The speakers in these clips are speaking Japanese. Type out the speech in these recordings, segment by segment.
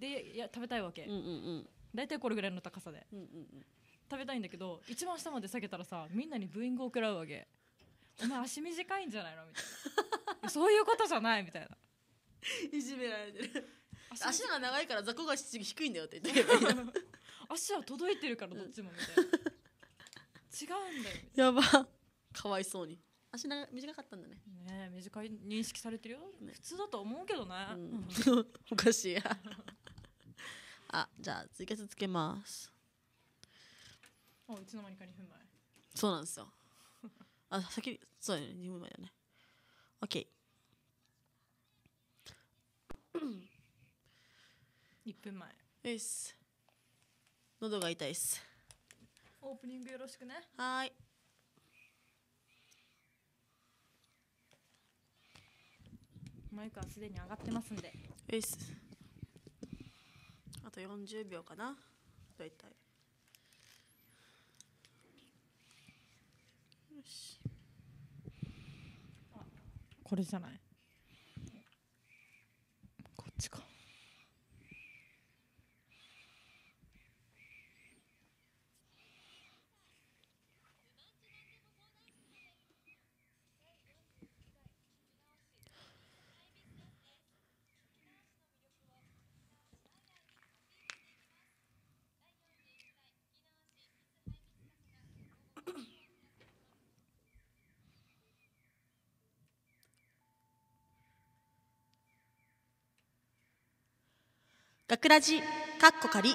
でいや食べたいわけ、んうんうん大体これぐらいの高さで、うんうんうん、食べたいんだけど一番下まで下げたらさみんなにブーイングを食らうわけお前足短いんじゃないのみたいな そういうことじゃないみたいないじめられてる足足が長いから雑魚が低いんだよって言ってけ 足は届いてるからどっちもみたいな、違うんだよやばかわいそうに足が短かったんだね、ねえ短い認識されてるよ、ね普通だと思うけどね、うん おかしいやあじゃあ追加つけますあいつの間にか2分前そうなんですよあ先にそうだね2分前だね OK 1分前よし喉が痛いっすオープニングよろしくねはいマイクはすでに上がってますんでよしあと40秒かな大体よしこれじゃないこっちか学ラジかっこかり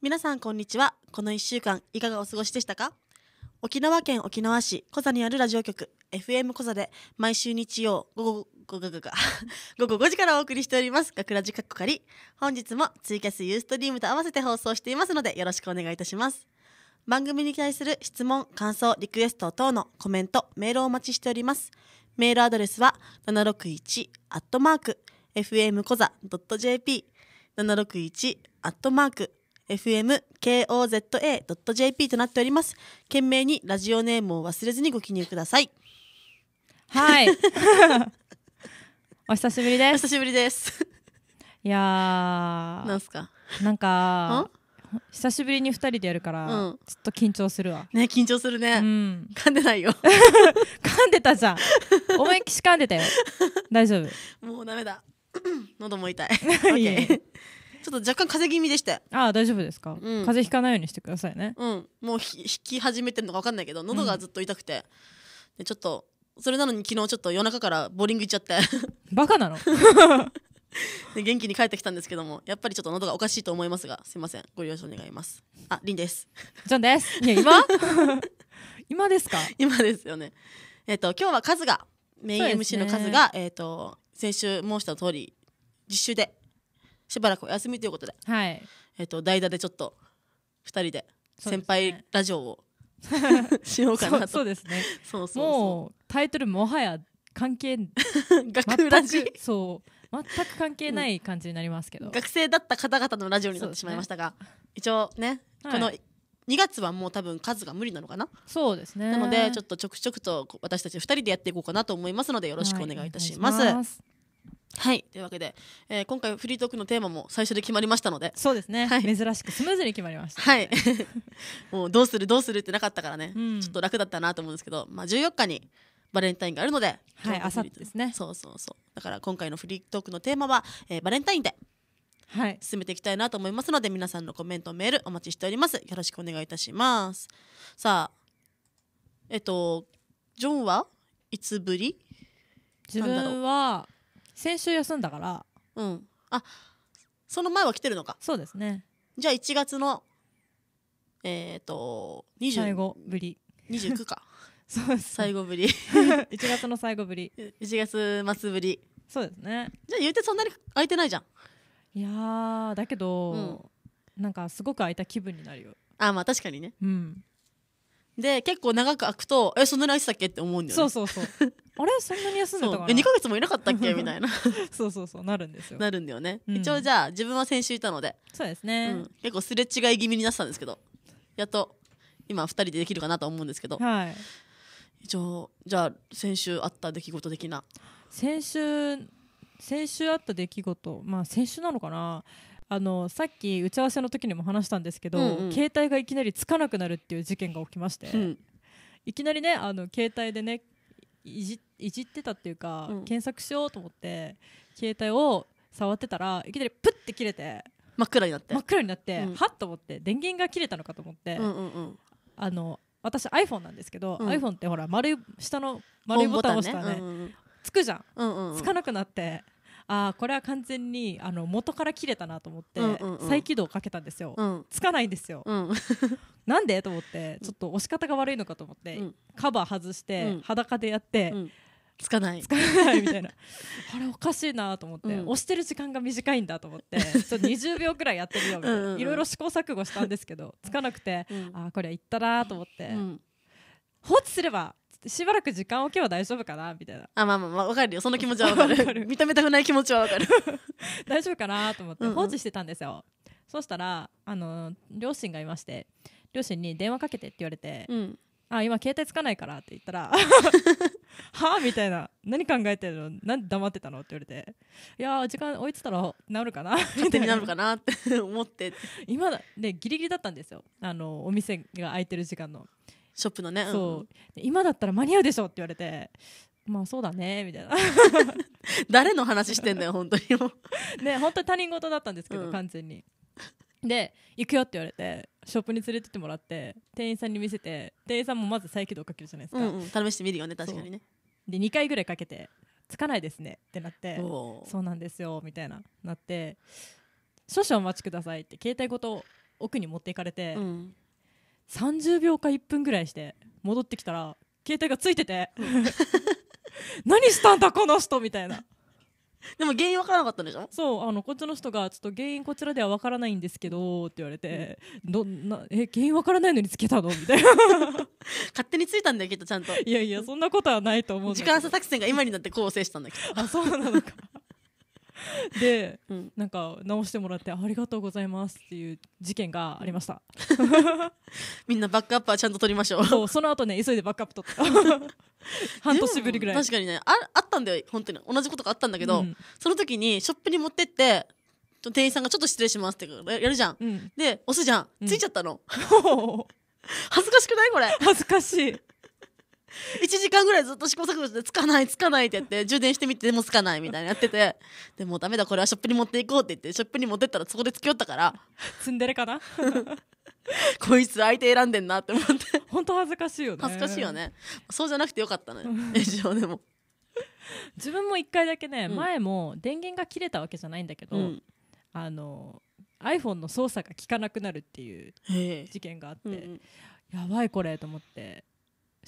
皆さんこんにちはこの1週間いかがお過ごしでしたか沖縄県沖縄市小座にあるラジオ局 FM 小座で毎週日曜午後午後午後5時からお送りしております学ラジカッコカリ本日もツイキャスユーストリームと合わせて放送していますのでよろしくお願いいたします番組に対する質問感想リクエスト等のコメントメールをお待ちしておりますメールアドレスは761アットマーク FM 小座 .jp 761アットマーク fmkoza.jp となっております。懸命にラジオネームを忘れずにご記入ください。はい。お久しぶりです。お久しぶりです。いやー。なんすかなんか、久しぶりに2人でやるから、うん、ちょっと緊張するわね緊張するね、うん、噛んでないよ 噛んでたじゃん思いっきし噛んでたよ大丈夫もうダメだ 喉も痛い OK ちょっと若干風邪気味でしたああ大丈夫ですか、うん、風邪ひかないようにしてくださいねうんもうひ引き始めてるのか分かんないけど喉がずっと痛くて、でちょっとそれなのに昨日ちょっと夜中からボーリング行っちゃって バカなの で元気に帰ってきたんですけどもやっぱりちょっと喉がおかしいと思いますがすいませんご了承願いますありんですジョンです いや今今ですか今ですよねえっ、ー、と今日はカズがメイン MC のカズが、ね、えっ、ー、と先週申した通り実習でしばらくお休みということで、はい、えっ、と代打でちょっと2人で先輩ラジオを、ね、しようかなとそうですねそうそうもうタイトルもはや関係 学ラジそう全く関係ない感じになりますけど、うん、学生だった方々のラジオになってしまいましたが、ね、一応ね、はい、この2月はもう多分数が無理なのかなそうですねなのでちょっとちょくちょくと私たち2人でやっていこうかなと思いますのでよろしくお願いいたします。はいはいというわけで、えー、今回フリートークのテーマも最初で決まりましたのでそうですね、はい、珍しくスムーズに決まりました、ね、はい もうどうするどうするってなかったからね、うん、ちょっと楽だったなと思うんですけど、まあ、14日にバレンタインがあるのではいあさってですねそうそうそうだから今回のフリートークのテーマは、えー、バレンタインではい、進めていきたいなと思いますので皆さんのコメントメールお待ちしておりますよろしくお願いいたしますさあえっとジョンはいつぶり自分は先週休んだからうんあその前は来てるのかそうですねじゃあ1月のえっ、ー、と20最後ぶり29か そうです、最後ぶり1 月の最後ぶり1月末ぶりそうですねじゃあ言うてそんなに空いてないじゃんいやだけど、うん、なんかすごく空いた気分になるよあまあ確かにねうんで結構長く空くとえそんなに空いてたっけって思うんだよねそうそうそう あれそんなに休んでたかなえ2月もいなかったっけみたいな そうそうそうなるんですよなるんだよね、うん、一応じゃあ自分は先週いたのでそうですね、うん、結構すれ違い気味になってたんですけどやっと今2人でできるかなと思うんですけど、はい、一応じゃあ先週あった出来事的な先週先週あった出来事まあ先週なのかなあのさっき打ち合わせの時にも話したんですけど、うんうん、携帯がいきなりつかなくなるっていう事件が起きまして、うん、いきなりねあの携帯でねいじいじってたっていうか、うん、検索しようと思って携帯を触ってたらいきなりプッて切れて真っ暗になって真っ暗になって、うん、はっと思って電源が切れたのかと思って、うんうんうん、あの私 iPhone なんですけど、うん、iPhone ってほら丸い下の丸いボタン押したらね、ねうんうん、つくじゃん、うんうんん、つかなくなって。ああこれは完全にあの元から切れたなと思って、うんうんうん、再起動かけたんですよ、うん、つかないんですよ、うん、なんでと思ってちょっと押し方が悪いのかと思って、うん、カバー外して、裸でやって、つかないつかないみたいな あれおかしいなと思って、うん、押してる時間が短いんだと思って ちょっと20秒くらいやってみようみたいなうん、いろいろ試行錯誤したんですけどつかなくて、うん、ああこれはいったなと思って、放置すればしばらく時間置けば大丈夫かなみたいなあまあまあまあわかるよその気持ちはわかる認め たくない気持ちはわかる 大丈夫かなと思って放置してたんですよ、うんうん、そしたらあの両親がいまして両親に電話かけてって言われて、うん、あ今携帯つかないからって言ったら はあみたいな何考えてるのなんで黙ってたのって言われていや時間置いてたら治るかな勝手になるかなって思って今でギリギリだったんですよあのお店が開いてる時間のショップのね、うん、そう今だったら間に合うでしょって言われてまあそうだねみたいな 誰の話してんだよ本当にもう ね本当に他人事だったんですけど、うん、完全にで行くよって言われてショップに連れてってもらって店員さんに見せて店員さんもまず再起動かけるじゃないですか、うんうん、試してみるよね確かにねで2回ぐらいかけてつかないですねってなってそうなんですよみたいななって少々お待ちくださいって携帯ごと奥に持っていかれて、うん30秒か1分ぐらいして戻ってきたら携帯がついてて 何したんだこの人みたいなでも原因分からなかったんでしょそうあのこっちの人がちょっと原因こちらでは分からないんですけどって言われて、どんなえ原因分からないのにつけたのみたいな 勝手についたんだよきっとちゃんといやいやそんなことはないと思う時間差作戦が今になって構成したんだけどあそうなのかで、うん、なんか直してもらってありがとうございますっていう事件がありました みんなバックアップはちゃんと取りましょうそうその後ね急いでバックアップ取った 半年ぶりぐらい確かにねああったんだよ本当に同じことがあったんだけど、うん、その時にショップに持ってって店員さんがちょっと失礼しますってやるじゃん、うん、で押すじゃん、ついちゃったの 恥ずかしくないこれ恥ずかしい1 時間ぐらいずっと試行錯誤してつかないつかないってやって充電してみてでもつかないみたいなやっててでもうダメだこれはショップに持っていこうって言ってショップに持ってったらそこでつきおったからツンデレかな こいつ相手選んでんなって思って本当恥ずかしいよね恥ずかしいよねそうじゃなくてよかったのよ以上でも自分も1回だけね、うん、前も電源が切れたわけじゃないんだけど、うん、あの iPhone の操作が効かなくなるっていう事件があって、うんうん、やばいこれと思って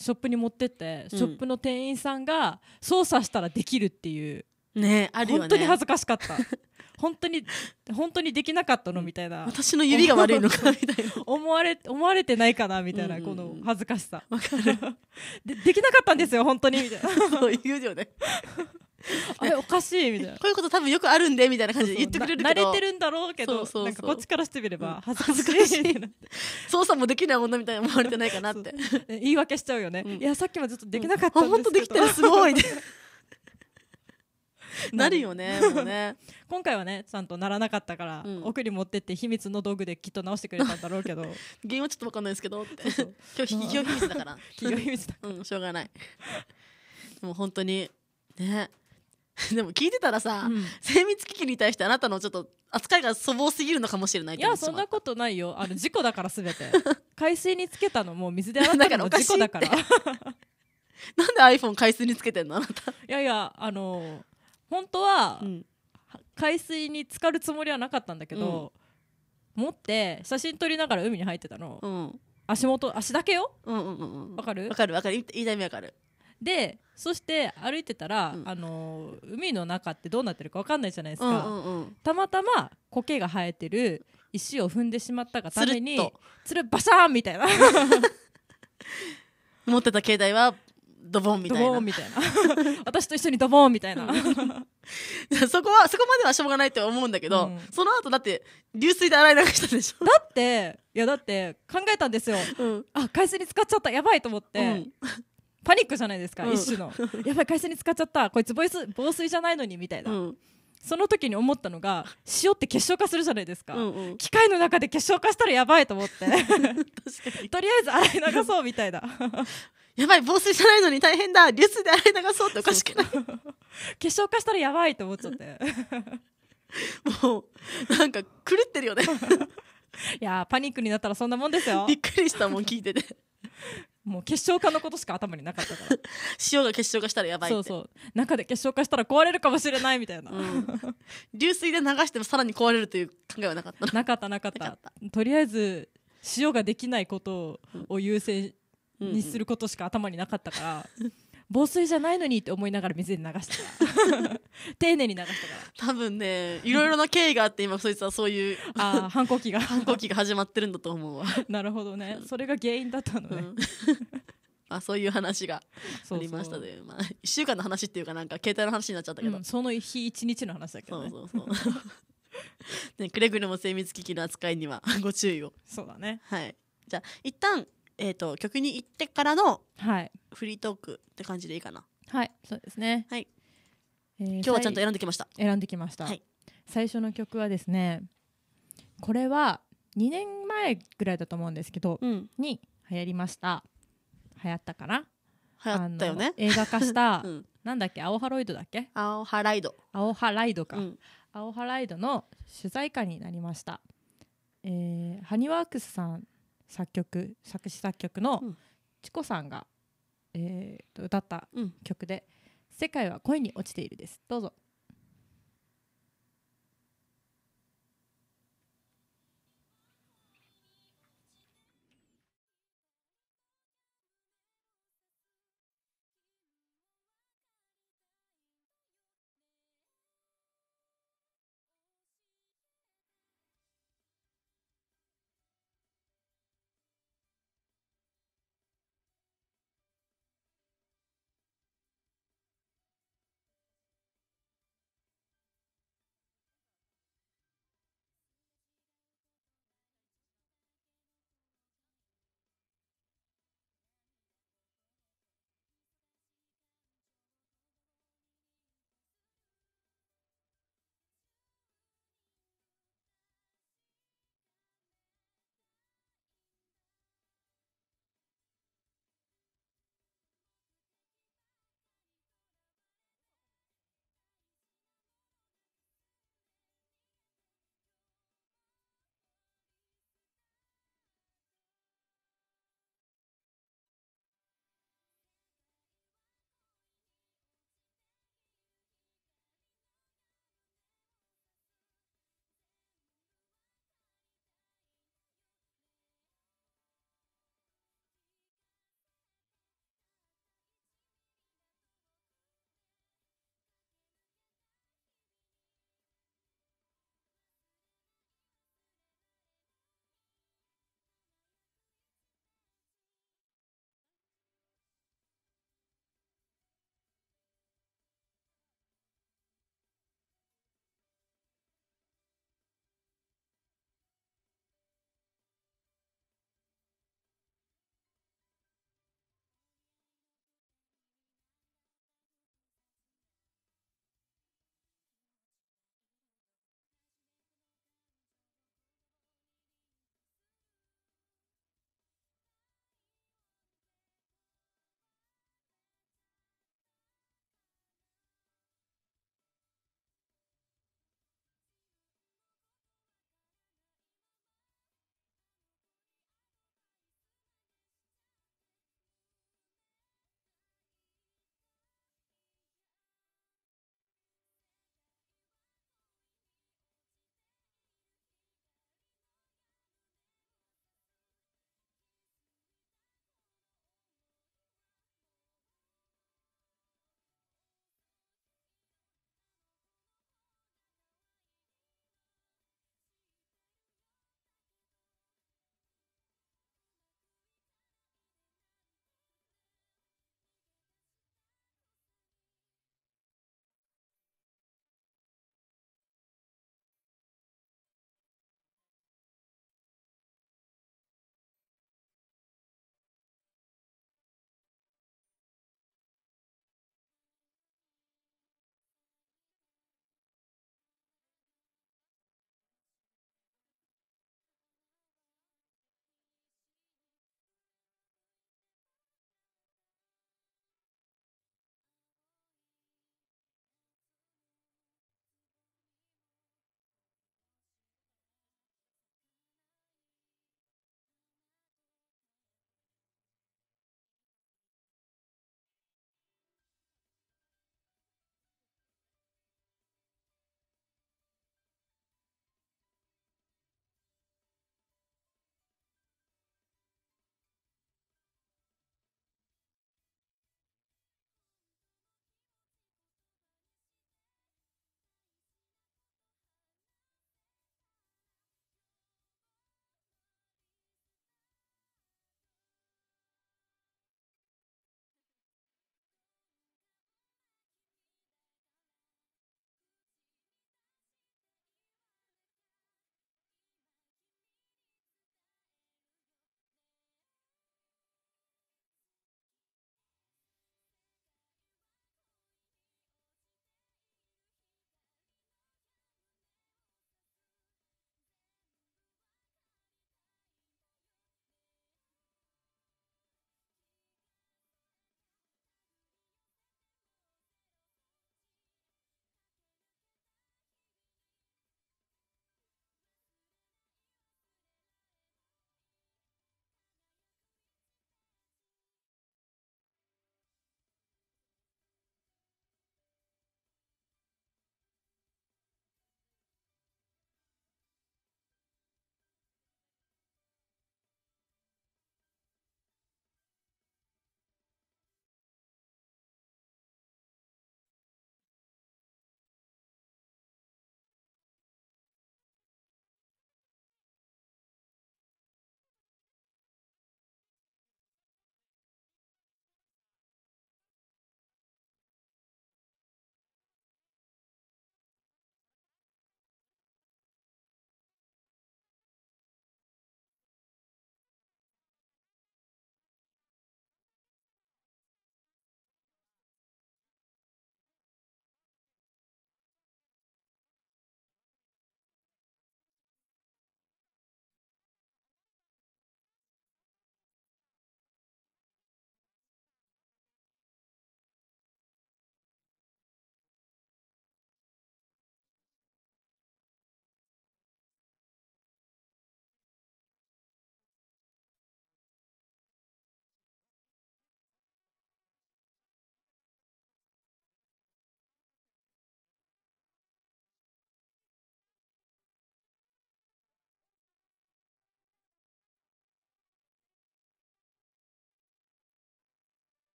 ショップに持ってって、ショップの店員さんが操作したらできるっていうねあるよね本当に恥ずかしかった 本当に本当にできなかったのみたいな私の指が悪いのかみたいな 思われ思われてないかなみたいな、うんこの恥ずかしさわかる でできなかったんですよ本当にみたいなそう言うよね あれおかしいみたいなこういうこと多分よくあるんでみたいな感じで言ってくれるけど慣れてるんだろうけどなんかこっちからしてみれば恥ずかしい,、操作もできない女みたいに思われてないかなって 言い訳しちゃうよね、いやさっきもずっとできなかったんですけど、本当できてる すごいなるよねね今回はねちゃんとならなかったから、奥に持ってって秘密の道具できっと直してくれたんだろうけど原因はちょっと分かんないですけどって今日企業秘密だから企業秘密だうんしょうがないもう本当にね でも聞いてたらさ、うん、精密機器に対してあなたのちょっと扱いが粗暴すぎるのかもしれないいやそんなことないよあの事故だからすべて 海水につけたのも水で洗ったのも事故だから なんで iPhone 海水につけてんのあなたいやいやあの本当は、うん、海水に浸かるつもりはなかったんだけど、うん、持って写真撮りながら海に入ってたの、足元足だけよわ、うんうんうん、かるわかるわかる言いたい意味わかるでそして歩いてたら、うんあの海の中ってどうなってるかわかんないじゃないですか、うんうんうんたまたま苔が生えてる石を踏んでしまったがためにつるバシャーンみたいな 持ってた携帯はドボンみたいボンなみたいな 私と一緒にドボンみたいな そこはそこまではしょうがないって思うんだけど、うんその後だって流水で洗い流したでしょ、だっていやだって考えたんですようんあ海水に使っちゃったやばいと思って、うんパニックじゃないですか、うん、一種の やばい会社に使っちゃったこいつボイス防水じゃないのにみたいな、うん、その時に思ったのが塩って結晶化するじゃないですか、うんうん、機械の中で結晶化したらやばいと思って とりあえず洗い流そうみたいな やばい防水じゃないのに大変だ流水で洗い流そうっておかしくない結晶化したらやばいと思っちゃってもうなんか狂ってるよねいやパニックになったらそんなもんですよびっくりしたもん聞いててもう結晶化のことしか頭になかったから 塩が結晶化したらやばいそうそう中で結晶化したら壊れるかもしれないみたいな、うん、流水で流してもさらに壊れるという考えはなかったなかったなかったとりあえず塩ができないことを優先にすることしか頭になかったから、うん防水じゃないのにって思いながら水に流した 丁寧に流したから多分ねいろいろな経緯があって今そいつはそういうあ反抗期が 反抗期が始まってるんだと思うわ なるほどねそれが原因だったのね、うん、あそういう話がありましたねまあ、1週間の話っていうかなんか携帯の話になっちゃったけど、うん、その日一日の話だけど、ね、そうそうそうね、くれぐれも精密機器の扱いにはご注意をそうだねはいじゃあ一旦えーと、曲に行ってからのフリートークって感じでいいかなはいそうですねはい、えー、今日はちゃんと選んできました選んできました、はい、最初の曲はですねこれは2年前ぐらいだと思うんですけど、うん、に流行りました流行ったかな流行ったよね映画化した、うん、なんだっけアオハロイドだっけアオハライドアオハライドか、うん、アオハライドの取材家になりましたえー、ハニワークスさん作曲作詞作曲のチコさんが、えー、と歌った曲で、世界は恋に落ちている」ですどうぞ。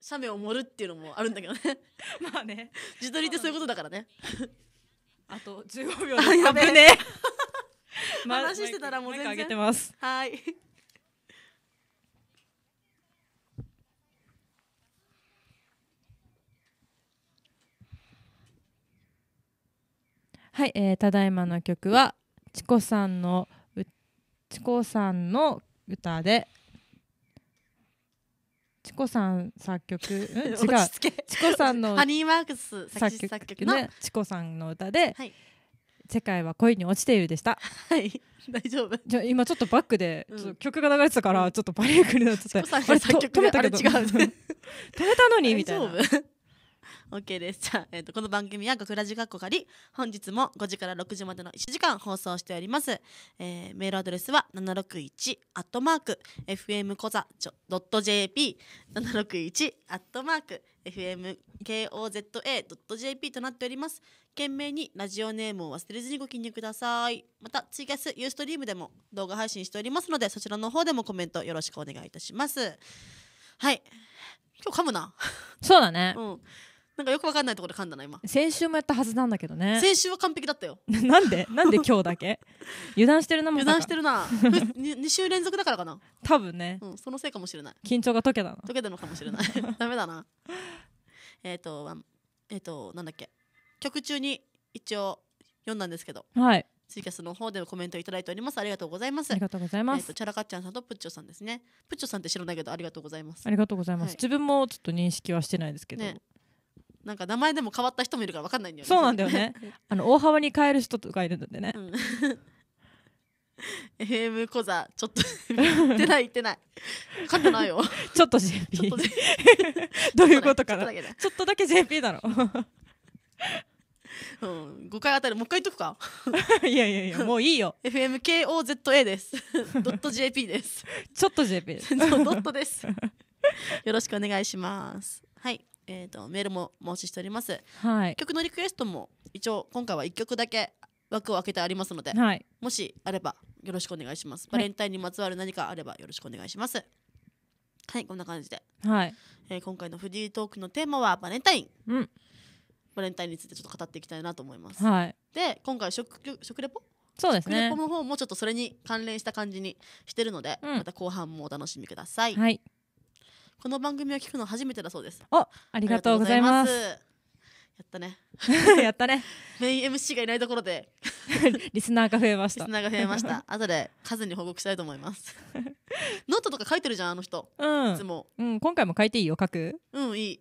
写メを盛るっていうのもあるんだけどね まあね自撮りってそういうことだからねあと15秒でやべね 話してたらもう全然上げてますはいはい、えー、ただいまの曲はチコさんのチコさんの歌でコさん作曲、うん、違うチコさんのハニーマークス作曲作曲の、チコさんの歌で、はい世界は恋に落ちているでした。はい、大丈夫。じゃ今ちょっとバックで、曲が流れてたから、ちょっとパニックになっちゃって。止めたけど。止めたのにみたいな。OK です。じゃあ、えー、と、この番組は学ラジ学校かり、本日も5時から6時までの1時間放送しております。えー、メールアドレスは761アットマーク FM .jp 761アットマーク FMKOZA.jp となっております。懸命にラジオネームを忘れずにご記入ください。また、ツイキャス、ユーストリームでも動画配信しておりますので、そちらの方でもコメントよろしくお願いいたします。はい。今日噛むな。そうだね。うん。なんかよくわかんないところで噛んだな今先週もやったはずなんだけどね先週は完璧だったよ なんでなんで今日だけ油断してるなもん油断してるな 2, 週連続だからかな多分ね、うん、そのせいかもしれない緊張が解けたの解けたのかもしれない ダメだなえっ、ー、とえっ、ー、となんだっけ曲中に一応読んだんですけどはいツイキャスの方でのコメントいただいております。ありがとうございます。ありがとうございます。えー、チャラカッチャンさんとプッチョさんですね。プッチョさんって知らないけど、ありがとうございます。ありがとうございます。はい、自分もちょっと認識はしてないですけど、ね、なんか名前でも変わった人もいるから分かんないんだよねそうなんだよね あの大幅に変える人とかいるんでね、うん FM 講座ちょっと言ってない言ってない書ってないよ ちょっと JP どういうことかなちょっとだけ JP だろ うん、5回あたりもう一回言っとくかいやいやいやもういいよ FMKOZA ですドット JP ですちょっと JP ですドットですよろしくお願いしますえーと、メールも申ししております、はい、曲のリクエストも一応今回は1曲だけ枠を開けてありますので、はい、もしあればよろしくお願いしますバレンタインにまつわる何かあればよろしくお願いします、はい、こんな感じで、はいえー、今回のフリートークのテーマはバレンタイン、うん、バレンタインについてちょっと語っていきたいなと思います、はい、で今回食食レポそうですね食レポの方もちょっとそれに関連した感じにしてるので、うん、また後半もお楽しみください、はいこの番組を聞くの初めてだそうですおありがとうございますやったね やったね メイン MC がいないところで リスナーが増えましたリスナーが増えました後で数に報告したいと思いますノートとか書いてるじゃんあの人、うん、いつも、うん、今回も書いていいよ書くうんいい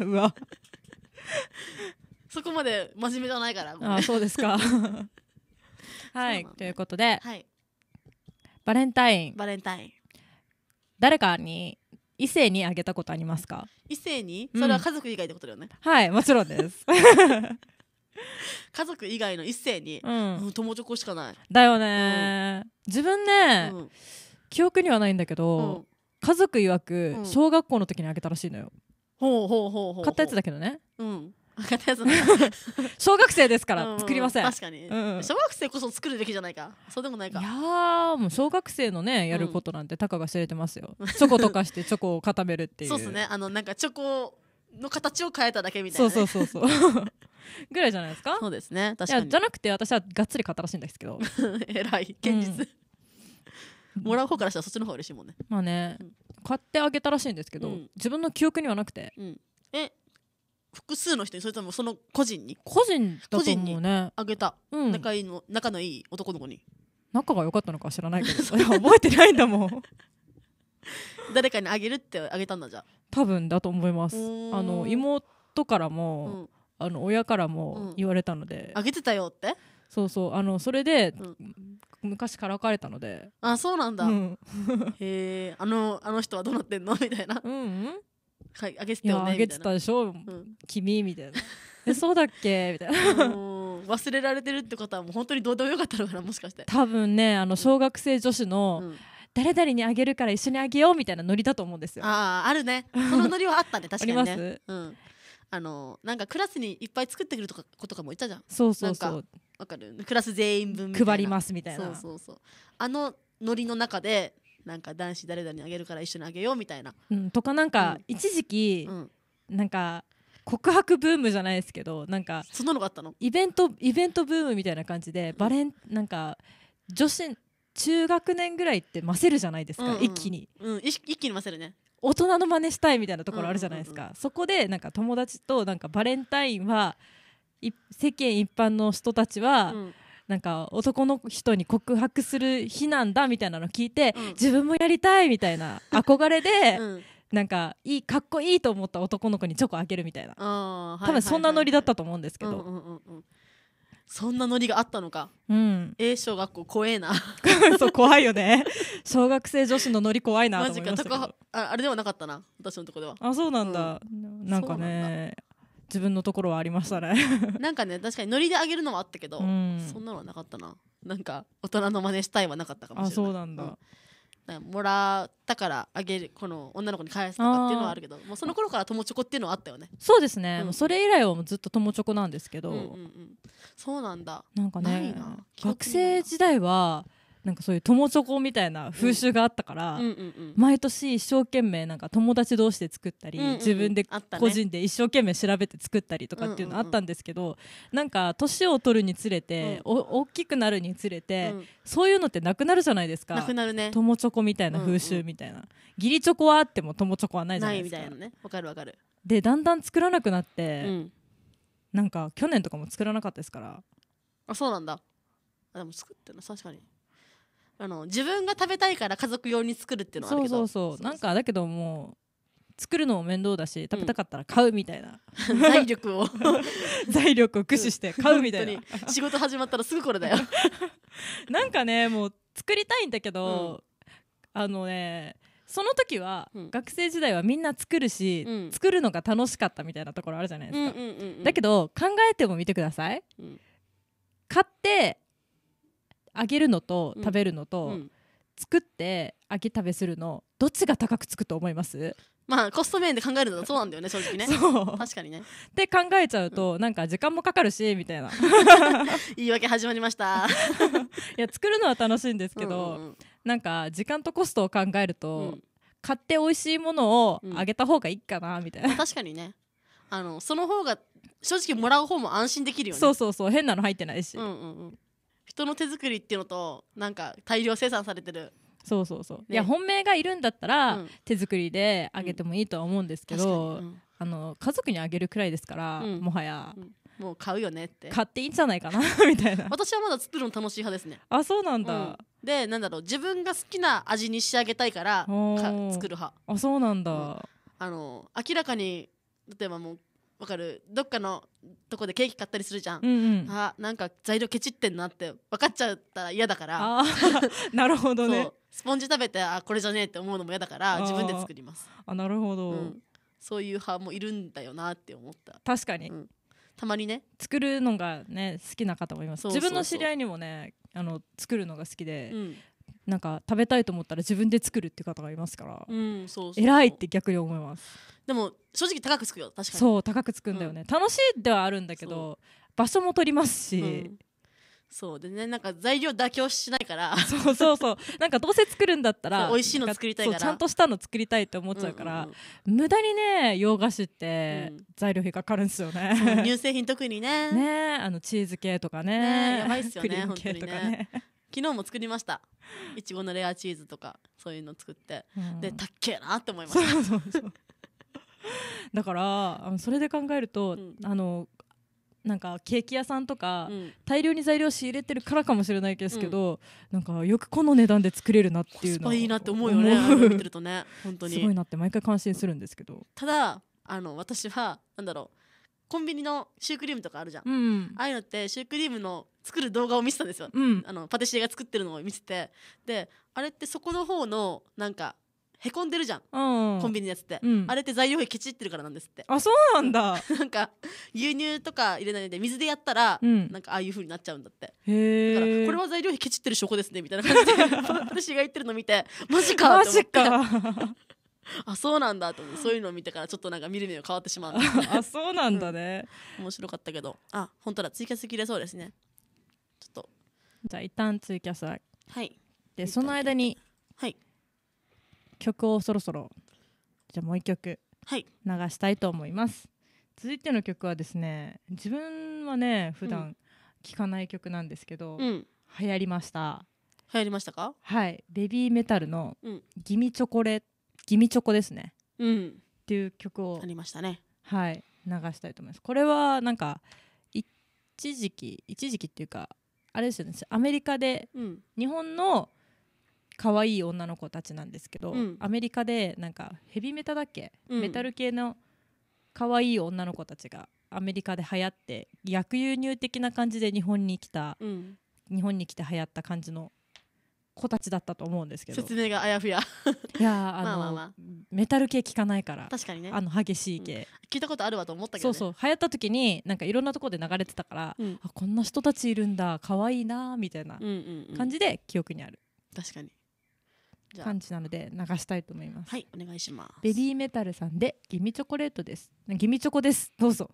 うわそこまで真面目じゃないから、ね、あそうですかはい、ね、ということで、はい、バレンタインバレンタイン誰かに異性にあげたことありますか異性にそれは家族以外ってことだよね、うん、はいもちろんです 家族以外の一斉に、うん、友チョコしかないだよね、うん、自分ね、うん、記憶にはないんだけど、家族曰く小学校の時にあげたらしいのよ、ほうほうほうほう買ったやつだけどね、うん、小学生ですから作りません、うん、確かに、うんうん、小学生こそ作るべきじゃないかそうでもないかいやもう小学生のねやることなんてたかが知れてますよ、うん、チョコとかしてチョコを固めるっていうそうですねあのなんかチョコの形を変えただけみたいな、ね、そうそうそうそう ぐらいじゃないですかそうですね確かにじゃなくて私はがっつり買ったらしいんですけどえら い現実、うん、もらう方からしたらそっちの方が嬉しいもんねまあね、買ってあげたらしいんですけど、自分の記憶にはなくて、え複数の人にそれともその個人に個人だと思うねあげた、うん、仲いいの仲のいい男の子に仲が良かったのか知らないけど 覚えてないんだもん 誰かにあげるってあげたんだじゃ多分だと思いますあの妹からも、うん、あの親からも言われたので、あ、うん、げてたよってそうそうあのそれで、うん、昔からかれたのであそうなんだ、へえあのあの人はどうなってんのみたいなうん、うんはい、あげてたよねあげてたでしょ、うん、君みたいなえそうだっけみたいな忘れられてるってことはもう本当にどうでもよかったのかなもしかして多分ねあの小学生女子の、うん、誰々にあげるから一緒にあげようみたいなノリだと思うんですよあああるねそのノリはあったね 確かにねうん、あのなんかクラスにいっぱい作ってくるとかことかもいたじゃんそうそうそうわかるクラス全員分配りますみたいなそうそうそうあのノリの中でなんか男子誰々にあげるから一緒にあげようみたいな。うん、とかなんか、一時期、うん、なんか告白ブームじゃないですけどなんかそんなのがあったのイベントイベントブームみたいな感じでバレンなんか女子中学年ぐらいってませるじゃないですか、うんうん、一気に、うん、一気にませるね大人の真似したいみたいなところあるじゃないですか、そこでなんか友達となんかバレンタインは世間一般の人たちは、うんなんか男の人に告白する日なんだみたいなの聞いて、うん、自分もやりたいみたいな 憧れで、うん、なんかいいかっこいいと思った男の子にチョコあげるみたいな、多分そんなノリだったと思うんですけど。そんなノリがあったのか。うん。え、小学校怖えな。そう怖いよね。小学生女子のノリ怖いなと思いましたけど。マジか。ああれではなかったな。私のところでは。あそうなんだ。うん、なんかね自分のところはありましたね なんかね確かにノリであげるのはあったけど、うん、そんなのはなかったななんか大人の真似したいはなかったかもしれないそうなんだ、うんもらったからあげるこの女の子に返すとかっていうのはあるけどもうその頃から友チョコっていうのはあったよねそうですね、うん、それ以来はずっと友チョコなんですけど、うんうんうん、そうなんだなんかね学生時代はなんかそういう友チョコみたいな風習があったから、毎年一生懸命なんか友達同士で作ったり、自分で個人で一生懸命調べて作ったりとかっていうのあったんですけど、なんか年を取るにつれて、大きくなるにつれて、そういうのってなくなるじゃないですかなくなるね友チョコみたいな風習みたいな、義理チョコはあっても友チョコはないじゃないですかないみたいなねわかるわかるでだんだん作らなくなって、なんか去年とかも作らなかったですからあそうなんだあでも作ってるの確かにあの自分が食べたいから家族用に作るっていうのはあるけどそうそうそうなんかだけどもう作るのも面倒だし食べたかったら買うみたいな、うん、財力を 財力を駆使して買うみたいな、うん、仕事始まったらすぐこれだよ なんかねもう作りたいんだけど、うん、あのねその時は、学生時代はみんな作るし、作るのが楽しかったみたいなところあるじゃないですか、だけど考えてもみてください、買って揚げるのと食べるのと、うんうん、作って揚げ食べするのどっちが高くつくと思いますまあコスト面で考えるとそうなんだよね正直ねそう確かにねって考えちゃうと、うん、なんか時間もかかるしみたいな 言い訳始まりました いや作るのは楽しいんですけど、うんうん、なんか時間とコストを考えると、うん、買って美味しいものをあげた方がいいかな、みたいな、確かにねあのその方が正直もらう方も安心できるよねそうそうそう変なの入ってないし、うんうんうん、人の手作りっていうのとなんか大量生産されてるそうそうそう、ね、いや本命がいるんだったら、うん、手作りであげてもいいとは思うんですけど、うん、あの家族にあげるくらいですから、うん、もはや、もう買うよねって買っていいんじゃないかな みたいな私はまだ作るの楽しい派ですねあそうなんだ、でなんだろう自分が好きな味に仕上げたいからか作る派あそうなんだ、あの明らかに例えばもうわかるどっかのとこでケーキ買ったりするじゃん、うんうん、あなんか材料ケチってんなって分かっちゃったら嫌だから なるほどねスポンジ食べてあこれじゃねえって思うのも嫌だから自分で作りますあなるほど、うん、そういう派もいるんだよなって思った確かに、うん、たまにね作るのがね好きな方もいます自分の知り合いにもねあの作るのが好きで、うん、なんか食べたいと思ったら自分で作るって方がいますから、うん、そうそう偉いって逆に思いますでも正直高くつくよ確かにそう高くつくんだよね、うん、楽しいではあるんだけど場所も取りますし、うん、そうでねなんか材料妥協しないから そうそうそうなんかどうせ作るんだったら美味しいの作りたいからちゃんとしたの作りたいって思っちゃうから、うんうんうん、無駄にね洋菓子って材料費かかるんですよね、乳製品特にね ねあのチーズ系とかねねやばいっすよね クリーム系とかね昨日も作りましたいちごのレアチーズとかそういうの作って、うん、でたっけえなって思いましたそうそうそうだからそれで考えると、うん、あのなんかケーキ屋さんとか、うん、大量に材料仕入れてるからかもしれないですけど、うん、なんかよくこの値段で作れるなっていうのはいいなって思うよね見てるとね本当にすごいなって毎回感心するんですけどただあの私はなんだろうコンビニのシュークリームとかあるじゃんうん、ああいうのってシュークリームの作る動画を見せたんですよ、うん、あのパティシエが作ってるのを見せてであれってそこの方のなんかへこんでるじゃん、コンビニのやつって、うん、あれって材料費ケチってるからなんですってあそうなんだ なんか牛乳とか入れないで水でやったら、うん、なんかああいうふうになっちゃうんだってへだからこれは材料費ケチってる証拠ですねみたいな感じで私 が言ってるの見てマジかマジか あそうなんだと思ってそういうのを見てからちょっとなんか見る目が変わってしまうあそうなんだね、うん、面白かったけどあ本当だ追加すきれそうですねょっとじゃあ一旦ツイキャスははいでその間にはい曲をそろそろじゃあもう一曲はい流したいと思います続いての曲はですね自分はね普段聴かない曲なんですけど、うん流行りました流行りましたかはいベビーメタルのギミチョコレ」ギミチョコ」ですねうんっていう曲をありましたねはい流したいと思いますこれはなんか一時期一時期っていうかあれですよねアメリカで、うん、日本の可愛い女の子たちなんですけど、うん、アメリカでなんかヘビメタだっけ、うん、メタル系の可愛い女の子たちがアメリカで流行って逆輸入的な感じで日本に来た、日本に来て流行った感じの子たちだったと思うんですけど説明があやふやいやあの、まあまあ、メタル系聞かないから確かにねあの激しい系、うん、聞いたことあるわと思ったけど、ね、そうそう流行った時になんかいろんなところで流れてたから、うん、あこんな人たちいるんだ可愛いなみたいな感じで記憶にある、うんうんうん、確かに感じなので流したいと思いますはいお願いしますベリーメタルさんでギミチョコレートですギミチョコですどうぞ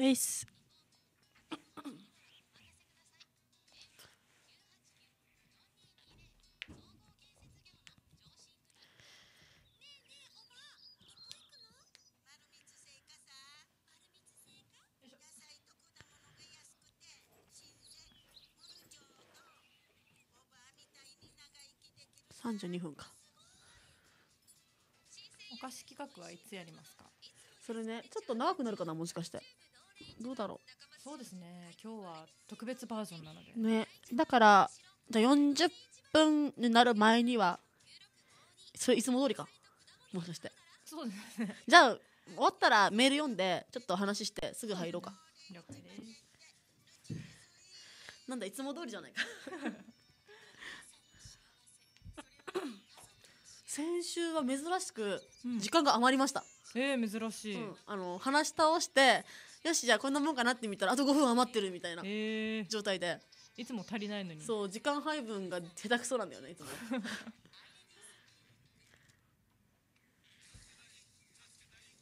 ういっす。32分かお菓子企画はいつやりますかそれねちょっと長くなるかなもしかしてどうだろうそうですね今日は特別バージョンなのでねだからじゃ40分になる前にはそれいつも通りかもしかしてそうですねじゃあ終わったらメール読んでちょっと話してすぐ入ろうか、了解ですなんだいつも通りじゃないか先週は珍しく時間が余りました、えー、珍しい、うんあの話し倒してよしじゃあこんなもんかなって見たらあと5分余ってるみたいな状態で、いつも足りないのにそう時間配分が下手くそなんだよねいつも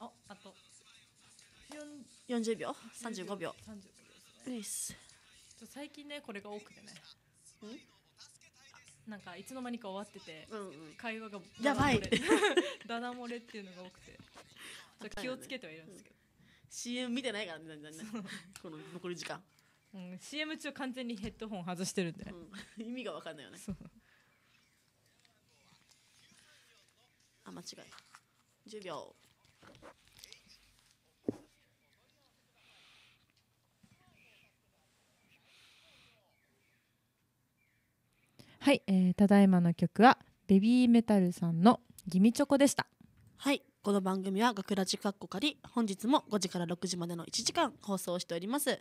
ああと40秒35秒35秒ですね最近ねこれが多くてねなんかいつの間にか終わってて、うんうん、会話がやばい ダダ漏れっていうのが多くて気をつけてはいるんですけど、CM 見てないからね何々この残り時間、うん、CM 中完全にヘッドホン外してるんで、うん、意味が分かんないよねあ間違い10秒はい、えー、ただいまの曲はベビーメタルさんの「ギミチョコ」でした。はいこの番組は学ラジカッコ仮本日も5時から6時までの1時間放送しております、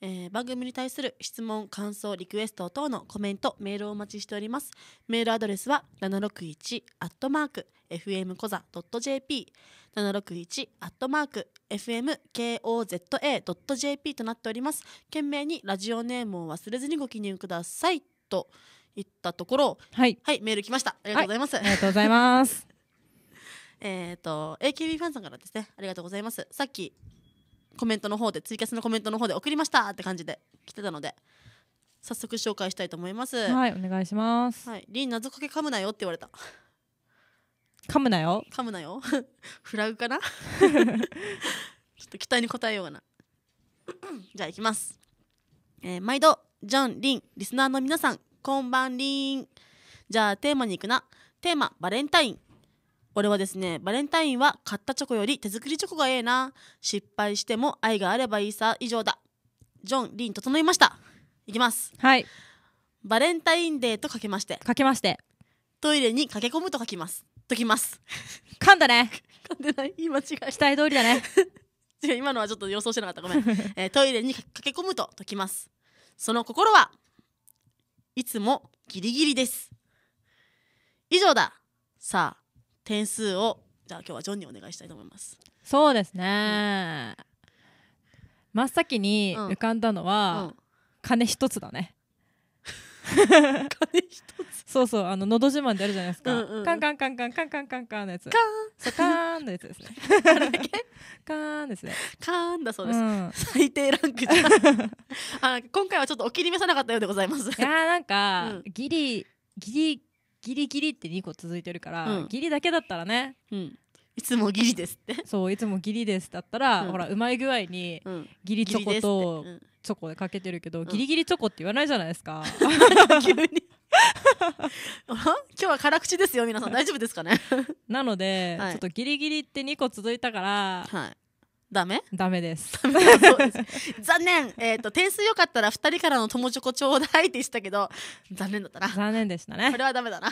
えー、番組に対する質問感想リクエスト等のコメントメールをお待ちしておりますメールアドレスは761アットマーク fmkoza.jp 761アットマーク fmkoza.jp となっております件名にラジオネームを忘れずにご記入くださいといったところはい、はい、メール来ましたありがとうございます、はい、ありがとうございますえっ、ー、と AKB ファンさんからですねありがとうございますさっきコメントの方でツイキャスのコメントの方で送りましたって感じで来てたので早速紹介したいと思いますはいお願いしますはいリン謎かけ噛むなよって言われた噛むなよ噛むなよ フラグかな ちょっと期待に応えようかな じゃあいきます、えー、毎度ジョン・リンリスナーの皆さんこんばんりんじゃあテーマに行くなテーマバレンタイン俺はですねバレンタインは買ったチョコより手作りチョコがええな失敗しても愛があればいいさ以上だジョン・リン整いましたいきますはいバレンタインデーとかけましてかけましてトイレに駆け込むと書きますときます噛んだね噛んでない言い間違い期待通りだね 違う今のはちょっと予想してなかったごめん、えートイレに駆け込むと解きますその心はいつもギリギリです以上ださあ点数をじゃあ今日はジョンにお願いしたいと思いますそうですね、うん、真っ先に浮かんだのは、うん金一つだね 金一つそうそうあの「のど自慢」であるじゃないですか、うんうん、カンカンカンカンカンカンカンカンのやつカンそうカンのやつですねカンですねカンだそうです、うん、最低ランクじゃあ今回はちょっとお切り目さなかったようでございますいやなんか、うん、ギリギリギリギリって2個続いてるから、うん、ギリだけだったらね、うん、いつもギリですってそういつもギリですだったら、うん、ほらうまい具合にギリチョコとチョコでかけてるけど、ギリギリチョコって言わないじゃないですか 急に 今日は辛口ですよ皆さん大丈夫ですかねなので、はい、ちょっとギリギリって2個続いたから、ダメダメです 残念えっ、ー、と点数良かったら2人からの友チョコちょうだいってしたけど残念だったな残念でしたねこれはダメだな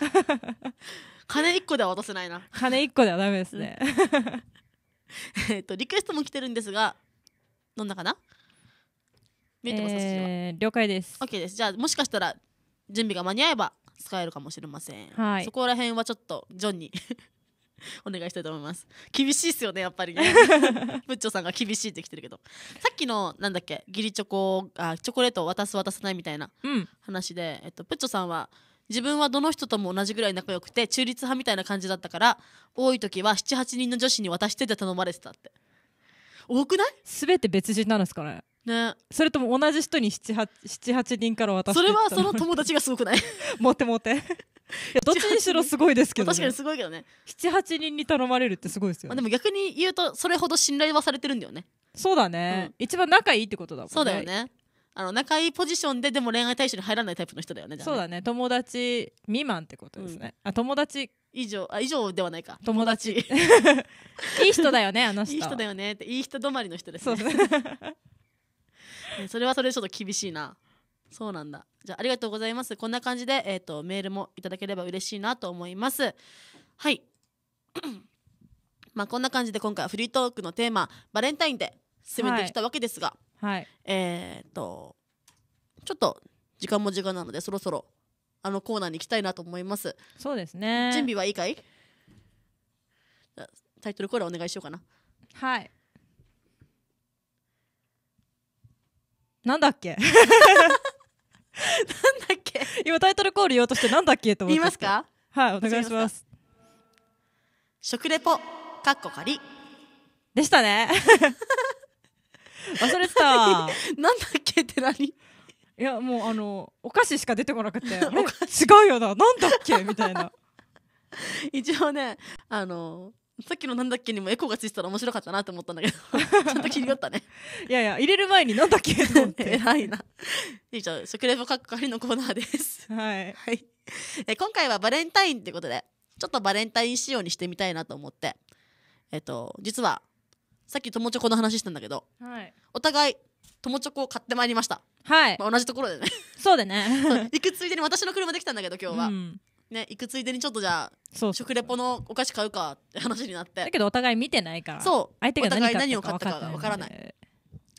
金1個では渡せないな金1個ではダメですね、うん、えっとリクエストも来てるんですがどんなかな見えてます、えー、了解です OK ですじゃあもしかしたら準備が間に合えば使えるかもしれません、はい、そこら辺はちょっとジョンに お願いしたいと思います厳しいっすよねやっぱりね ブッチョさんが厳しいって来てるけどさっきのなんだっけ義理チョコあチョコレートを渡す渡さないみたいな話で、うん、えっと、ブッチョさんは自分はどの人とも同じぐらい仲良くて中立派みたいな感じだったから多い時は78人の女子に渡してて頼まれてたって多くない全て別人なんですかねね、それとも同じ人に78人から渡してそれはその友達がすごくない モテモテどっちにしろすごいですけど、ね、確かにすごいけどね78人に頼まれるってすごいですよ、ね、あ、でも逆に言うとそれほど信頼はされてるんだよねそうだね、うん、一番仲いいってことだもんねそうだよねあの仲いいポジションででも恋愛対象に入らないタイプの人だよね、ね、そうだね友達未満ってことですね、うん、あ友達以上あ以上ではないか友達いい人だよねあの人いい人だよねっていい人止まりの人ですねそ それはそれちょっと厳しいなそうなんだじゃあありがとうございますこんな感じで、えーと、メールもいただければ嬉しいなと思いますはいまあこんな感じで今回はフリートークのテーマバレンタインで進めてきたわけですが、はいはい、えっ、ー、とちょっと時間も時間なのでそろそろあのコーナーに行きたいなと思いますそうですね準備はいいかいタイトルコールお願いしようかなはいなんだっけだっけ今タイトルコール言おうとしてなんだっけと思って言いますかはいお願いします食レポかっこかりでしたね 忘れてたなんだっけって何いやもうあのお菓子しか出てこなくて 違うよななんだっけみたいな 一応ねあのさっきのなんだっけにもエコがついてたら面白かったなと思ったんだけど ちゃんと気になったねいやいや入れる前になんだっけと思って偉 いなじゃあ食レポかっかりのコーナーですはい、はい、え今回はバレンタインってことでちょっとバレンタイン仕様にしてみたいなと思ってえっと実はさっき友チョコの話したんだけど、はい、お互い友チョコを買ってまいりましたはい、まあ、同じところでねそうでね行 くついでに私の車できたんだけど今日は、うん、ね、行くついでにちょっとじゃあそう食レポのお菓子買うかって話になってだけどお互い見てないからそう相手が何を買ったかわ分からない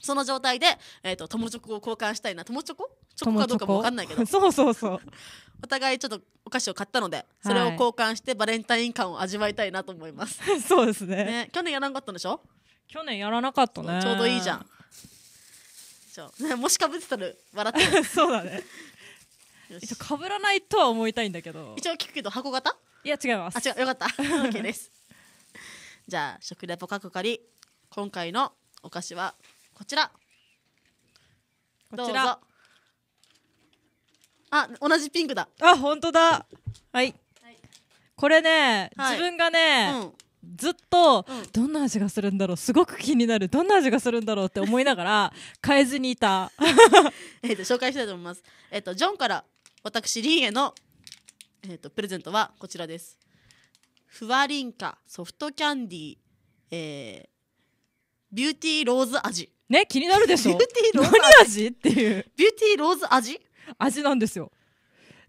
その状態で、えーと、友チョコを交換したいな友チョコチョコかどうかも分かんないけど そうそうそう お互いちょっとお菓子を買ったのでそれを交換してバレンタイン感を味わいたいなと思います、はい、そうですね、ね、去年やらなかったんでしょ去年やらなかったねちょうどいいじゃんね、もしかぶってたら笑って そうだね一応被らないとは思いたいんだけど一応聞くけど箱型いや違いますあ違うよかった OK ですじゃあ食レポかくかり今回のお菓子はこちらこちらあ同じピンクだあ本当だはい、はい、これね、はい、自分がね、うんずっと、どんな味がするんだろうすごく気になるどんな味がするんだろうって思いながら変 えずにいた えと紹介したいと思います、えーとジョンから私リンへの、えーと、プレゼントはこちらですふわりんかソフトキャンディー、えー、ビューティーローズ味ね気になるでしょビューティーローズ味っていうビューティーローズ味味なんですよ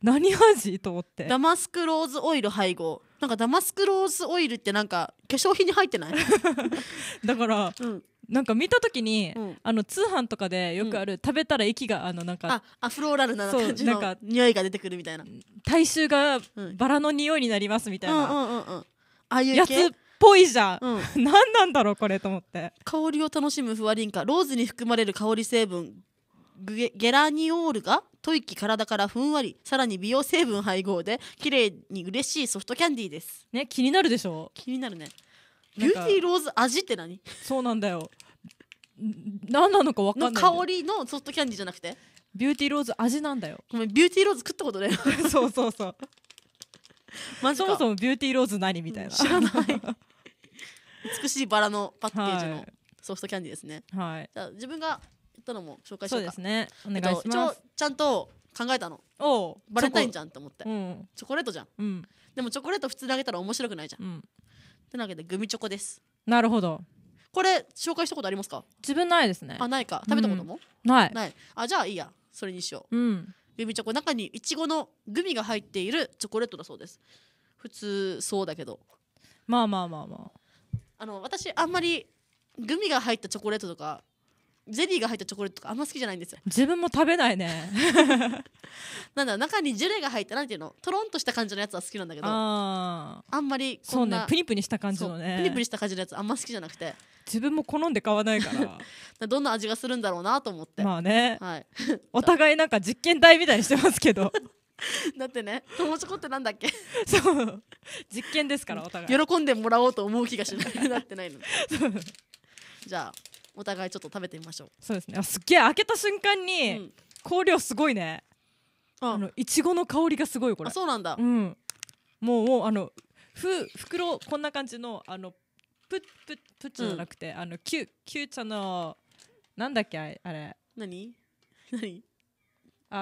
何味と思ってダマスクローズオイル配合なんかダマスクローズオイルってなんか化粧品に入ってない だから、うん、なんか見た時に、うんあの通販とかでよくある、食べたら息があのなんかあアフローラルな感じのなんか匂いが出てくるみたいな、体臭がバラの匂いになりますみたいなああいうやつっぽいじゃん、うん、何なんだろうこれと思って香りを楽しむフワリンカローズに含まれる香り成分グゲゲラニオールが吐息体からふんわりさらに美容成分配合で綺麗に嬉しいソフトキャンディーですね気になるでしょ気になるねビューティーローズ味って何そうなんだよ何なのか分かんない香りのソフトキャンディーじゃなくてビューティーローズ味なんだよごめんビューティーローズ食ったことねそうそうそう マジそもそもビューティーローズ何みたいな知らない美しいバラのパッケージのソフトキャンディーですねはいじゃあ自分が言ったのも紹介しようかそうですねお願いします、えっと、ちゃんと考えたのおバレンタインじゃんって思って、うん、チョコレートじゃん、うん、でもチョコレート普通にあげたら面白くないじゃん、うん、てなわけでグミチョコですなるほどこれ紹介したことありますか自分ないですねあないか食べたことも、うん、ないないあじゃあいいやそれにしよう、うん、グミチョコ中にいちごのグミが入っているチョコレートだそうです普通そうだけどまあまあまあまああの私あんまりグミが入ったチョコレートとかゼリーが入ったチョコレートとかあんま好きじゃないんですよ自分も食べないね なんだ中にジュレが入ったなんていうのトロンとした感じのやつは好きなんだけどあんまりそうねプニプニした感じのねプニプニした感じのやつあんま好きじゃなくて自分も好んで買わないから どんな味がするんだろうなと思ってまあね、はい、お互いなんか実験台みたいにしてますけどだってね友チョコってなんだっけそう実験ですからお互い喜んでもらおうと思う気がしないなってないのじゃあお互いちょっと食べてみましょうそうですねあすっげえ開けた瞬間に、うん香料すごいねあのいちごの香りがすごいこれあそうなんだ、うん、もうもうあのふ袋こんな感じのあのプップップッチじゃなくて、うん、あのキュキュー茶のなんだっけあれ何何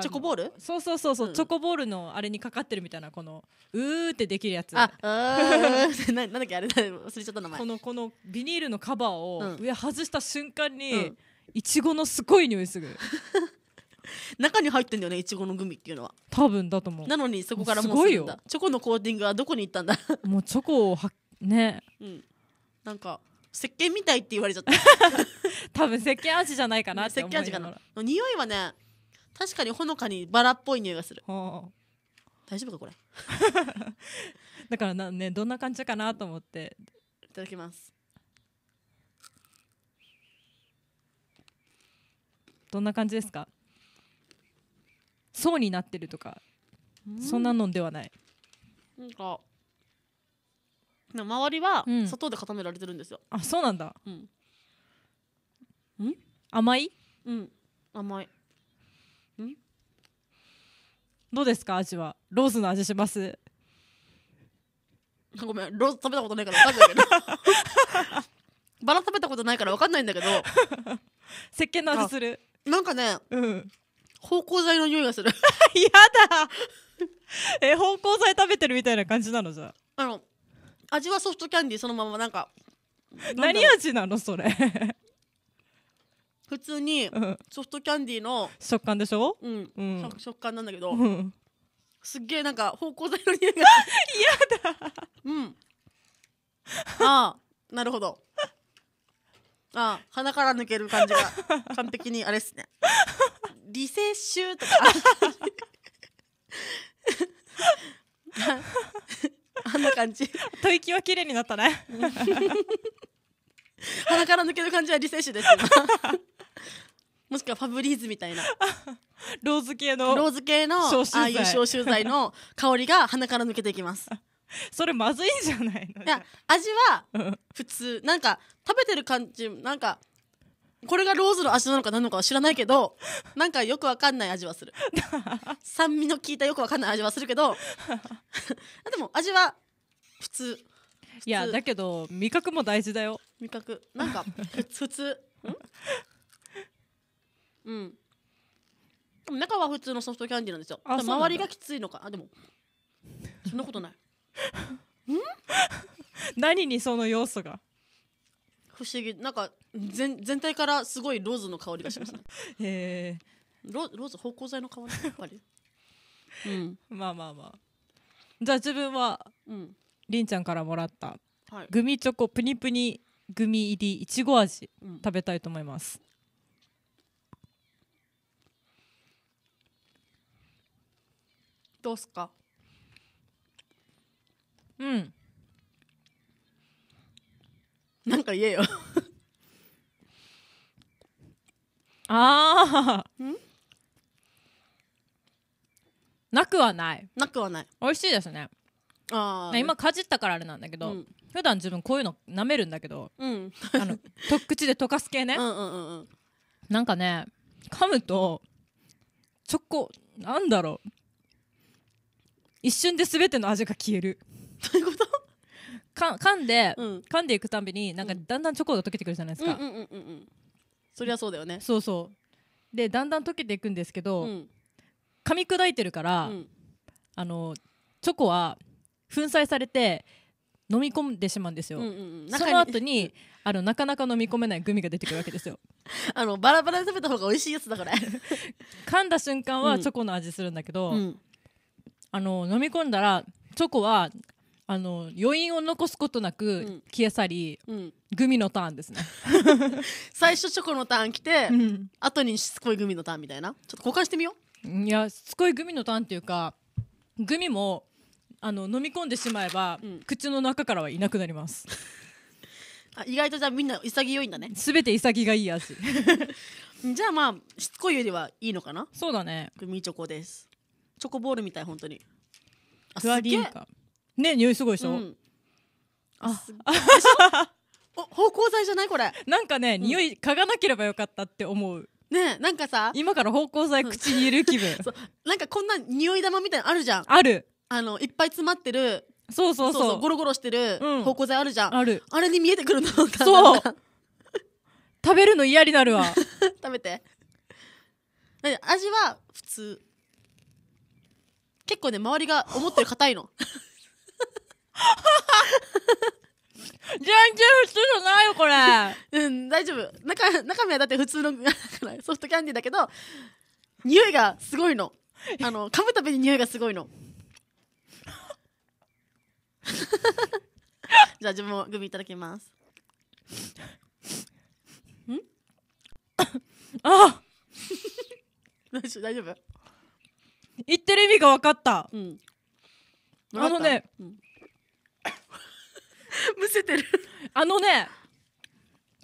チョコボールそうそうそうそう、うん、チョコボールのあれにかかってるみたいなこのうーってできるやつあうー ななんだっけあれ忘れちゃった名前このこのビニールのカバーを上外した瞬間に、いちごのすごい匂いする 中に入ってんだよねいちごのグミっていうのは多分だと思うなのにそこからもうすごいよチョコのコーティングはどこに行ったんだもうチョコをはね、うん、なんか石鹸みたいって言われちゃった多分石鹸味じゃないかなって思いな石鹸味かな匂いはね確かにほのかにバラっぽい匂いがする大丈夫かこれ だからなねどんな感じかなと思っていただきますどんな感じですか層になってるとかそんなのではないなんか周りは砂糖で固められてるんですよ、うん、あそうなんだうん甘いうん甘いどうですか味はローズの味します ごめんローズ食べたことないから分かんないけど バラ食べたことないから分かんないんだけど 石鹸の味するなんかね、うん、芳香剤の匂いがするやだえ芳香剤食べてるみたいな感じなのじゃあの味はソフトキャンディーそのままなんか何味なのそれ普通にソフトキャンディーの食感でしょ、うん、うん、食感なんだけど、うん、すっげえなんか芳香剤の匂いが 嫌だうんああなるほどああ鼻から抜ける感じが完璧にあれっすねリセッシュとか あんな感じ 吐息は綺麗になったね鼻から抜ける感じはリセッシュです もしくはファブリーズみたいなローズ系のローズ系のああいう消臭剤の香りが鼻から抜けていきます それまずいんじゃないのいや味は普通なんか食べてる感じなんかこれがローズの味なのか何のかは知らないけどなんかよくわかんない味はする 酸味の効いたよくわかんない味はするけどでも味は普通いやだけど味覚も大事だよ味覚なんか 普通うん、うん、中は普通のソフトキャンディーなんですよ周りがきついのかあでもそんなことない 何にその要素が不思議なんか全全体からすごいローズの香りがしますねへえロローズ芳香剤の香りやっぱりうんまあまあまあじゃあ自分は、うん、りんちゃんからもらったグミチョコプニプニグミ入りいちご味、うん、食べたいと思います。どうすかうんなんか言えよ ああなくはないなくはない美味しいですねあ今かじったからあれなんだけど、うん、普段自分こういうの舐めるんだけど、うん、あの特 口で溶かす系ね、うんうんうん、なんかね噛むとチョコなんだろう一瞬で全ての味が消えるどういうことか噛んで、うん、噛んでいくたびになんかだんだんチョコが溶けてくるじゃないですか、うんうんうんうん、そりゃそうだよねそうそうでだんだん溶けていくんですけど、うん、噛み砕いてるから、あのチョコは粉砕されて飲み込んでしまうんですよ、うんうんその後にあのなかなか飲み込めないグミが出てくるわけですよ あのバラバラで食べた方が美味しいやつだから噛んだ瞬間はチョコの味するんだけど、うん、あの飲み込んだらチョコはあの余韻を残すことなく消え去り、うん、グミのターンですね 最初チョコのターン来て、うん、後にしつこいグミのターンみたいなちょっと交換してみよういやしつこいグミのターンっていうかグミもあの飲み込んでしまえば、うん口の中からはいなくなります あ意外とじゃあみんな潔いんだねすべて潔がいい味 じゃあまあしつこいよりはいいのかなそうだねミチョコですチョコボールみたい本当にあふわりんかね匂いすごいでしょ、うんあっ芳香剤じゃないこれなんかね、匂い嗅がなければよかったって思うねえなんかさ今から芳香剤口に入れる気分 そうなんかこんな匂い玉みたいのあるじゃんあるあのいっぱい詰まってるそうそうそうそうゴロゴロしてるうん芳香剤あるじゃん、あるあれに見えてくるのなかそう食べるの嫌になるわ 食べて味は普通結構ね周りが思ってる硬いの全然普通じゃないよこれ うん大丈夫中中身はだって普通の ソフトキャンディーだけど匂いがすごいのあの噛むたびに匂いがすごいの じゃあ自分もグミいただきます。ん あ 大丈夫言ってる意味が分かった。うん、あのね、うん、むせてる。あのね、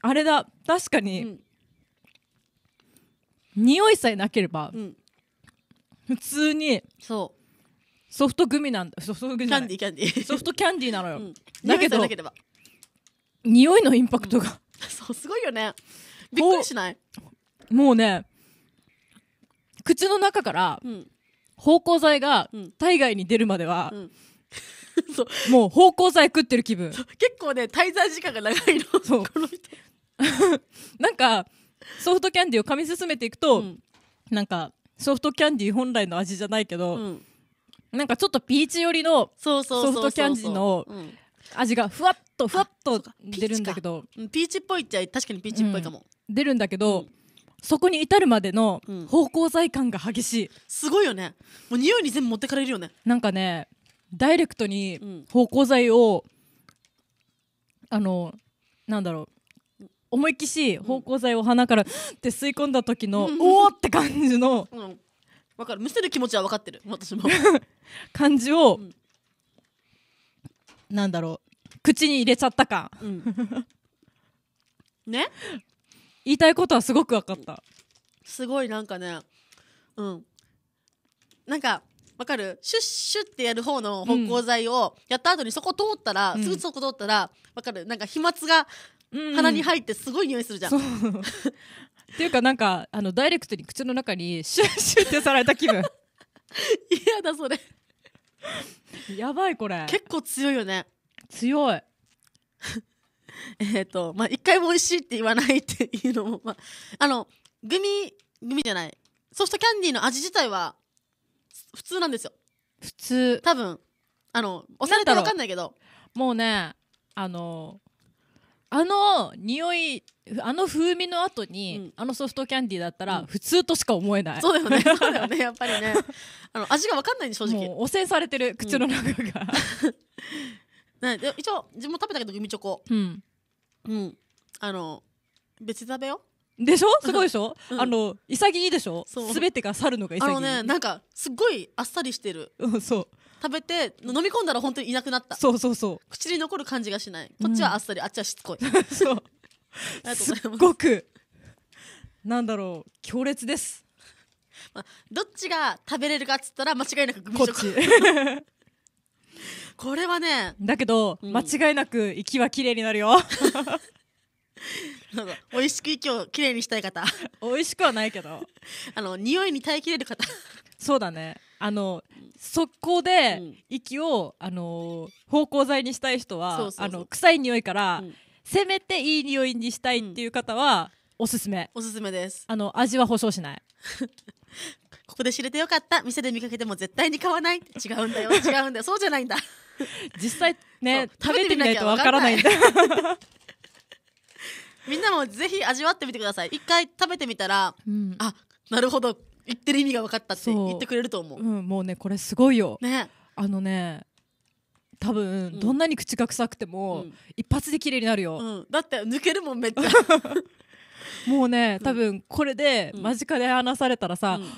あれだ、確かに、うん、匂いさえなければ、うん、普通に、そう。ソフトグミなんだソフトグミキャンディキャンディソフトキャンディなのよ、だけど匂いのインパクトが、そうすごいよねびっくりしないもうね口の中から、芳香剤が体外に出るまでは、そうもう芳香剤食ってる気分結構ね滞在時間が長いのそう なんかソフトキャンディーを噛み進めていくと、うん、なんかソフトキャンディー本来の味じゃないけど、うん、なんかちょっとピーチ寄りのソフトキャンディの味がふわっとふわっと出るんだけどピーチっぽいって確かにピーチっぽいかも、うん、出るんだけど、うん、そこに至るまでの方向剤感が激しい、うん、すごいよねもう匂いに全部持ってかれるよねなんかねダイレクトに方向剤を、あのなんだろう思いっきし芳香剤を鼻からって吸い込んだ時の、おおって感じのわかるむせる気持ちは分かってる私も 感じを、うん、なんだろう口に入れちゃった感、うん、ね言いたいことはすごく分かったすごいなんかねうんなんかわかるシュッシュッってやる方の芳香剤をやった後にそこ通ったら、うん、すぐそこ通ったらわかるなんか飛沫が鼻に入ってすごい匂いするじゃん、うん、っていうかなんかあのダイレクトに口の中にシュッシュッてされた気分 嫌だそれやばいこれ結構強いよね強いえっとまあ一回も美味しいって言わないっていうのも、まあ、あのグミグミじゃないソフトキャンディーの味自体は普通なんですよ普通多分あの押されて分かんないけどもうねあのあの匂いあの風味の後に、うん、あのソフトキャンディーだったら、普通としか思えないそうだよね そうだよねやっぱりねあの味が分かんないんで正直汚染されてる口の中が、う ん、ね、一応自分も食べたけどグミチョコうん、うん、あの別食べよでしょすごいでしょ、うん、あの潔いでしょすべてが去るのが潔いあのねなんかすっごいあっさりしてるうんそう食べて飲み込んだら本当にいなくなったそうそうそう口に残る感じがしないこっちはあっさり、あっちはしつこい そうありがとうございますっごくなんだろう強烈ですまあどっちが食べれるかっつったら間違いなくグミこっち これはねだけど、うん間違いなく息は綺麗になるよ なんか美味しく息をきれいにしたい方美味しくはないけどあの匂いに耐えきれる方そうだねあの速攻で息を、あの芳香剤にしたい人はあの臭い匂いから、うん、せめていい匂いにしたいっていう方は、おすすめおすすめですあの味は保証しない ここで知れてよかった店で見かけても絶対に買わない違うんだよ違うんだよそうじゃないんだ実際ね食べてみないとわからないんだ みんなもぜひ味わってみてください一回食べてみたら、うん、あなるほど言ってる意味が分かったって言ってくれると思うう、ん、もうねこれすごいよ、ね、あのね多分、うんどんなに口が臭くても、うん一発で綺麗になるよ、うん、だって抜けるもんめっちゃ、もうね多分これで間近で話されたらさ、うん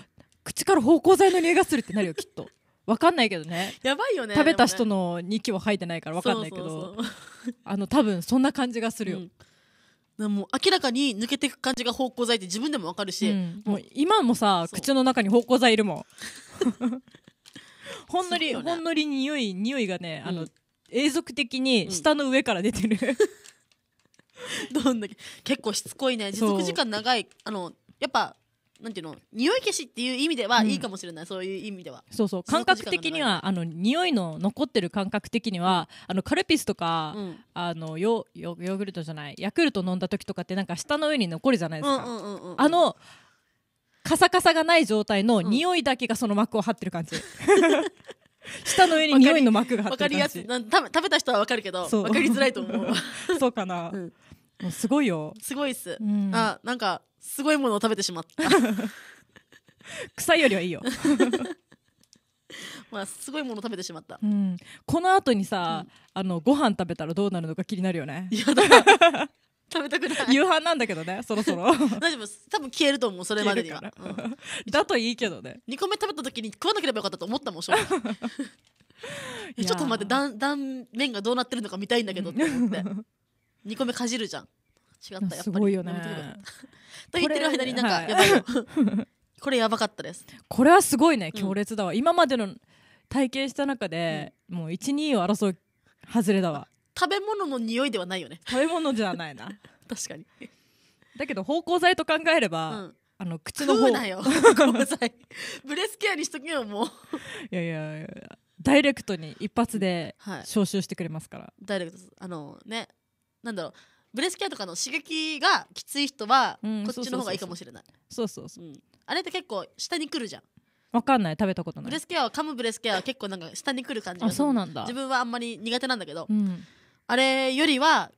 口から芳香剤の匂いがするってなるよきっとわかんないけどねやばいよね食べた人のの息は吐いてないからわかんないけどそうそうそうあの多分そんな感じがするよ、うんでも明らかに抜けていく感じが芳香剤って自分でもわかるし、うん、もう今もさ口の中に芳香剤いるもん ほんのり、ね、ほんのり匂い匂いがねあの、永続的に舌の上から出てる、うん、どんだけ結構しつこいね持続時間長いあのやっぱなんていうの匂い消しっていう意味では、いいかもしれない、そういう意味ではそうそう感覚的にはあの匂いの残ってる感覚的には、うん、あのカルピスとか、うん、あのヨヨーグルトじゃないヤクルト飲んだ時とかってなんか舌の上に残るじゃないですか、あのカサカサがない状態の匂いだけがその膜を張ってる感じ、舌の上に匂いの膜が張ってる感じ分かりやすい食べた人は分かるけど分かりづらいと思う そうかな、もうすごいよ。すごいっす、あなんかすごいものを食べてしまった 臭いよりはいいよ。まあすごいものを食べてしまったこの後にさ、あのご飯食べたらどうなるのか気になるよね。いやだ 食べたくない夕飯なんだけどね、そろそろ。大丈夫です多分消えると思うそれまでには、だといいけどね。2個目食べた時に食わなければよかったと思ったもん正直いちょっと待って断面がどうなってるのか見たいんだけどって思って2個目かじるじゃん違ったやっぱりすごいよね と言ってる間になんかやばいよ、これやばかったですこれはすごいね強烈だわ、うん、今までの体験した中で、うん、もう12位を争う外れだわ食べ物の匂いではないよね食べ物じゃないな 確かにだけど芳香剤と考えれば、うんあの口の方だよブレスケアにしとけよもういやいやいやダイレクトに一発で消臭してくれますから、はい、ダイレクトあのねなんだろうブレスケアとかの刺激がきつい人はこっちの方がいいかもしれない、そうそうそううんあれって結構下に来るじゃんわかんない食べたことないブレスケアは噛むブレスケアは結構なんか下に来る感じあそうなんだ自分はあんまり苦手なんだけど、うんあれよりは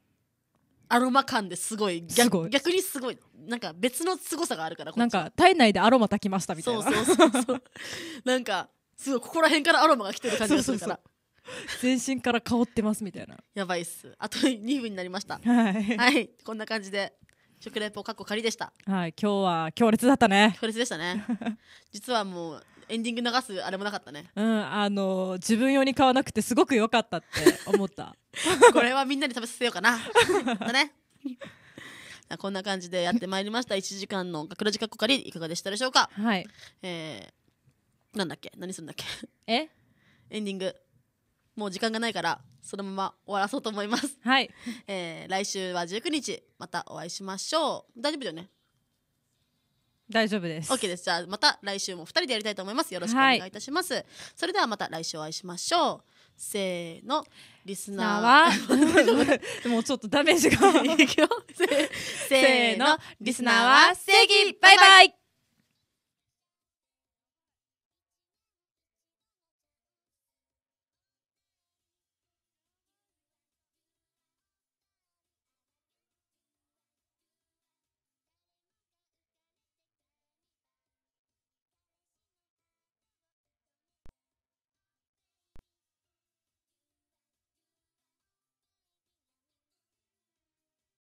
アロマ感ですごい逆すごい逆にすごいなんか別の凄さがあるからこっちなんか体内でアロマ炊きましたみたいなそうそうそうそうなんかすごいここら辺からアロマが来てる感じがするからそう 全身から香ってますみたいなやばいっすあと2分になりましたはい、はい、こんな感じで食レポかっこ仮でしたはい今日は強烈だったね強烈でしたね 実はもうエンディング流すあれもなかったねうんあのー、自分用に買わなくてすごく良かったって思った これはみんなに食べさせようかなだねこんな感じでやってまいりました1時間の黒字かっこかりいかがでしたでしょうかはいえー、なんだっけ何するんだっけえエンディングもう時間がないからそのまま終わらそうと思います。はい。えー、来週は19日またお会いしましょう。大丈夫だよね。大丈夫です。OK です。じゃあまた来週も2人でやりたいと思います。よろしくお願いいたします。はい、それではまた来週お会いしましょう。せーの、リスナーは、で もちょっとダメージが。いくよ。せーの、リスナーは正義バイバイ